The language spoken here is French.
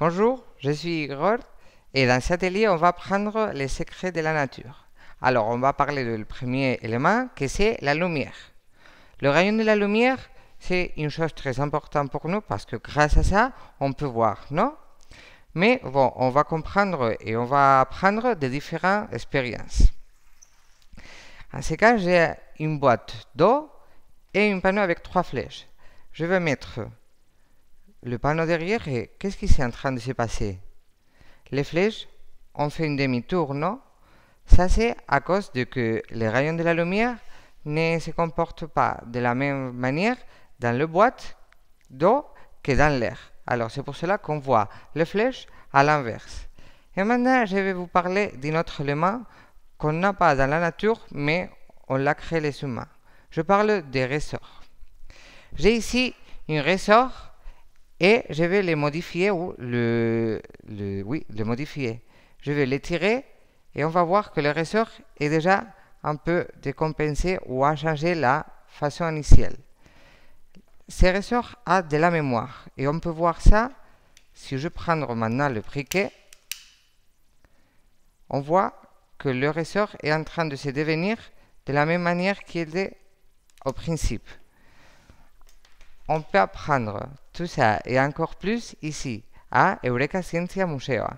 Bonjour, je suis Igor et dans cet atelier, on va apprendre les secrets de la nature. Alors, on va parler du premier élément que c'est la lumière. Le rayon de la lumière, c'est une chose très importante pour nous parce que grâce à ça, on peut voir, non Mais bon, on va comprendre et on va apprendre des différentes expériences. En ce cas, j'ai une boîte d'eau et un panneau avec trois flèches. Je vais mettre le panneau derrière, qu'est-ce qui est en train de se passer Les flèches ont fait une demi-tour, non Ça, c'est à cause de que les rayons de la lumière ne se comportent pas de la même manière dans le boîte d'eau que dans l'air. Alors, c'est pour cela qu'on voit les flèches à l'inverse. Et maintenant, je vais vous parler d'un autre élément qu'on n'a pas dans la nature, mais on l'a créé les humains. Je parle des ressorts. J'ai ici un ressort et je vais les modifier ou le, oui, le modifier. Je vais les tirer et on va voir que le ressort est déjà un peu décompensé ou a changé la façon initiale. Ce ressort a de la mémoire et on peut voir ça si je prends maintenant le briquet. On voit que le ressort est en train de se devenir de la même manière qu'il est au principe. On peut apprendre tout ça et encore plus ici, a Eureka Ciencia Museo.